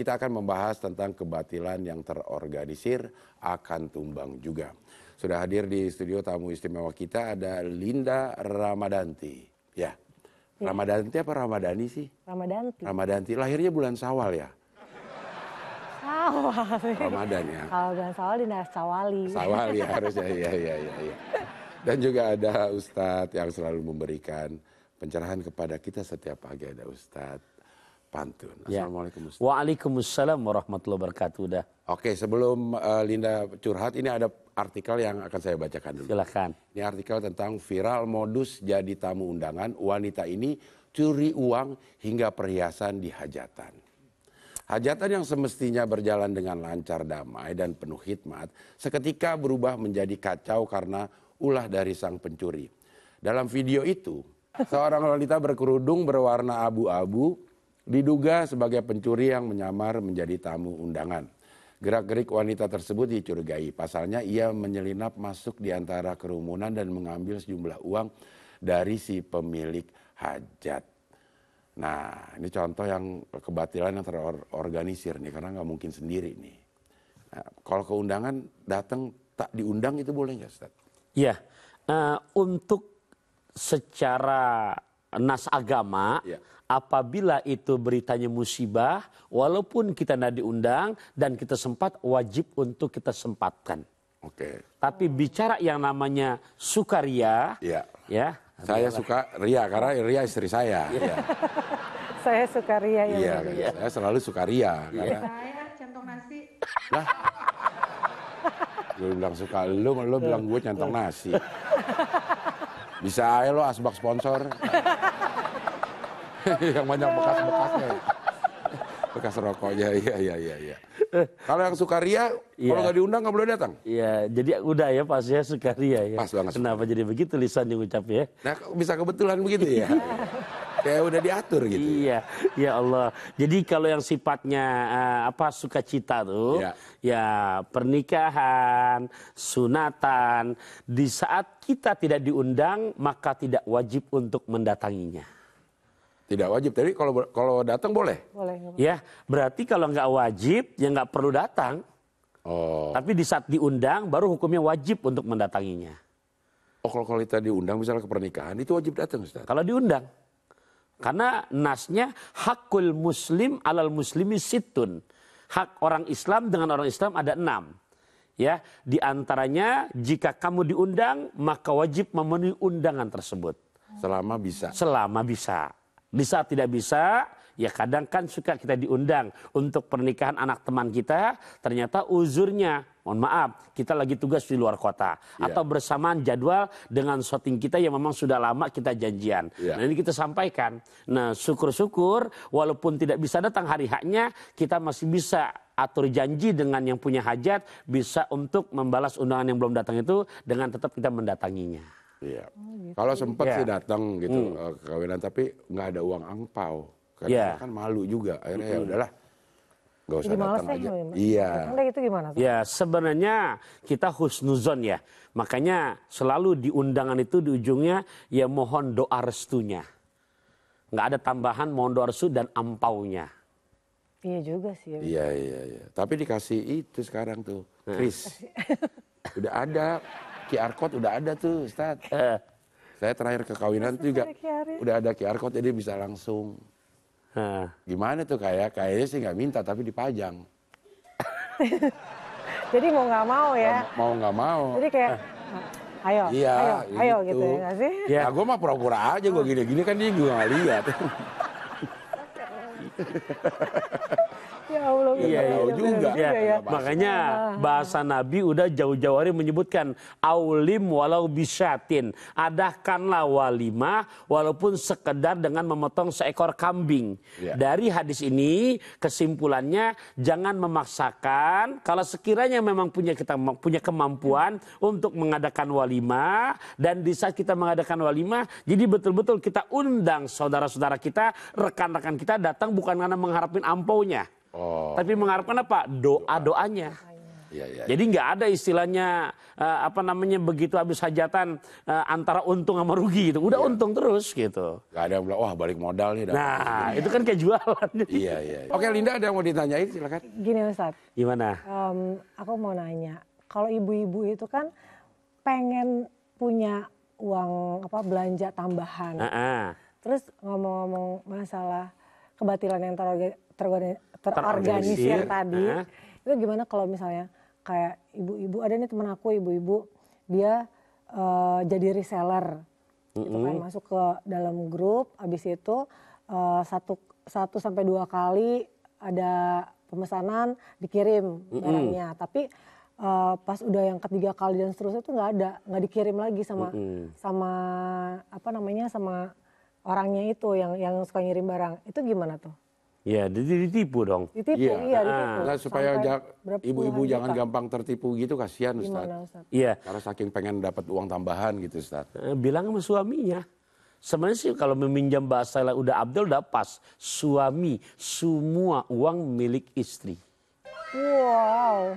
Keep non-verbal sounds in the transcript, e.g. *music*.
kita akan membahas tentang kebatilan yang terorganisir akan tumbang juga. Sudah hadir di studio tamu istimewa kita ada Linda Ramadanti. Ya. ya. Ramadanti apa Ramadani sih? Ramadanti. Ramadanti lahirnya bulan Sawal ya? Sawal. Ramadan ya. Kalau bulan Sawal di Sawali. Sawali ya harusnya ya ya ya ya. Dan juga ada Ustadz yang selalu memberikan pencerahan kepada kita setiap pagi ada Ustadz pantun. Ya. Assalamualaikum. Ya. Waalaikumsalam warahmatullahi wabarakatuh. Udah. Oke, sebelum uh, Linda curhat, ini ada artikel yang akan saya bacakan dulu. Silakan. Ini artikel tentang viral modus jadi tamu undangan wanita ini curi uang hingga perhiasan di hajatan. Hajatan yang semestinya berjalan dengan lancar, damai, dan penuh hikmat, seketika berubah menjadi kacau karena ulah dari sang pencuri. Dalam video itu, seorang wanita berkerudung berwarna abu-abu diduga sebagai pencuri yang menyamar menjadi tamu undangan. Gerak-gerik wanita tersebut dicurigai. Pasalnya ia menyelinap masuk di antara kerumunan dan mengambil sejumlah uang dari si pemilik hajat. Nah, ini contoh yang kebatilan yang terorganisir nih, karena nggak mungkin sendiri nih. Nah, kalau keundangan datang tak diundang itu boleh nggak, Ustaz? Iya, uh, untuk secara nas agama ya. apabila itu beritanya musibah walaupun kita tidak diundang dan kita sempat wajib untuk kita sempatkan. Oke. Tapi bicara yang namanya sukaria ya. ya saya suka ria karena ria istri saya. *laughs* ya. saya suka ria ya, iya, ya. saya selalu suka ria karena iya. saya centong nasi. Lah. Lu bilang suka lu, lu bilang gue centong nasi. *laughs* Bisa aja lo asbak sponsor. *laughs* yang banyak bekas-bekasnya. Bekas rokoknya, iya, iya, iya. ya. Kalau yang Sukaria, ya. kalau iya. nggak diundang nggak boleh datang. Iya, jadi udah ya suka Sukaria ya. Pas banget. Kenapa jadi begitu yang ucap ya? Nah, bisa kebetulan begitu ya. *laughs* kayak udah diatur gitu. Ya. Iya, ya Allah. Jadi kalau yang sifatnya uh, apa sukacita tuh, ya. ya pernikahan, sunatan, di saat kita tidak diundang maka tidak wajib untuk mendatanginya. Tidak wajib. Tapi kalau kalau datang boleh. Boleh. Ya, berarti kalau nggak wajib ya nggak perlu datang. Oh. Tapi di saat diundang baru hukumnya wajib untuk mendatanginya. Oh kalau, kalau kita diundang misalnya ke pernikahan itu wajib datang Ustaz? Kalau diundang. Karena nasnya hakul muslim alal muslimi situn. Hak orang Islam dengan orang Islam ada enam. Ya, di antaranya jika kamu diundang maka wajib memenuhi undangan tersebut. Selama bisa. Selama bisa. Bisa tidak bisa Ya kadang kan suka kita diundang untuk pernikahan anak teman kita, ternyata uzurnya mohon maaf, kita lagi tugas di luar kota yeah. atau bersamaan jadwal dengan syuting kita yang memang sudah lama kita janjian. Yeah. Nah, ini kita sampaikan. Nah, syukur-syukur walaupun tidak bisa datang hari haknya, kita masih bisa atur janji dengan yang punya hajat bisa untuk membalas undangan yang belum datang itu dengan tetap kita mendatanginya. Iya. Oh, gitu. Kalau sempat ya. sih datang gitu hmm. Eh, kawinan tapi nggak ada uang angpau karena yeah. kan malu juga akhirnya mm -hmm. ya udahlah nggak usah Jadi datang aja iya gitu ya sebenarnya kita husnuzon ya makanya selalu di undangan itu di ujungnya ya mohon doa restunya nggak ada tambahan mohon doa restu dan ampaunya iya juga sih ya. iya iya iya tapi dikasih itu sekarang tuh eh. Chris udah ada QR code udah ada tuh Ustaz. Eh. saya terakhir ke kawinan juga udah ada QR code jadi bisa langsung Gimana tuh kayak kayaknya sih nggak minta tapi dipajang. *laughs* Jadi mau nggak mau ya? Mau nggak mau. Jadi kayak ayo, iya, ayo, gitu. ayo gitu ya gak sih? Ya nah, gue mah pura-pura aja gue gini-gini kan dia juga nggak lihat. *laughs* ya Allah. Iya, iya juga. Ya, ya. Makanya ah, ah. bahasa Nabi udah jauh-jauh hari menyebutkan aulim walau bisyatin. Adahkanlah walimah walaupun sekedar dengan memotong seekor kambing. Ya. Dari hadis ini kesimpulannya jangan memaksakan kalau sekiranya memang punya kita punya kemampuan untuk mengadakan walimah dan di saat kita mengadakan walimah jadi betul-betul kita undang saudara-saudara kita, rekan-rekan kita datang bukan karena mengharapin ampaunya. Oh. Tapi mengharapkan apa? Doa-doanya. Ya, ya, ya. Jadi iya. nggak ada istilahnya uh, apa namanya begitu habis hajatan uh, antara untung sama rugi itu Udah ya. untung terus gitu. Gak ada yang bilang wah balik modal nih. Nah itu kan kayak jualan. *laughs* Iya, iya iya. Oke Linda ada yang mau ditanyain silakan. Gini Ustaz. Gimana? Um, aku mau nanya kalau ibu-ibu itu kan pengen punya uang apa belanja tambahan. Uh -uh. Terus ngomong-ngomong masalah kebatilan yang terorganisasi terorganisir ter tadi itu gimana kalau misalnya kayak ibu-ibu ada nih teman aku ibu-ibu dia uh, jadi reseller mm-hmm. gitu kan masuk ke dalam grup abis itu uh, satu satu sampai dua kali ada pemesanan dikirim mm-hmm. barangnya tapi uh, pas udah yang ketiga kali dan seterusnya tuh nggak ada nggak dikirim lagi sama mm-hmm. sama apa namanya sama orangnya itu yang yang suka ngirim barang itu gimana tuh Ya, jadi ditipu dong. Ditipu, ya. iya. Ditipu. Nah, supaya ibu-ibu jangan gampang tertipu gitu, kasihan Ustaz. Iya. Karena saking pengen dapat uang tambahan gitu Ustaz. Eh, bilang sama suaminya. Sebenarnya sih kalau meminjam bahasa lah udah Abdul udah pas. Suami, semua uang milik istri. Wow.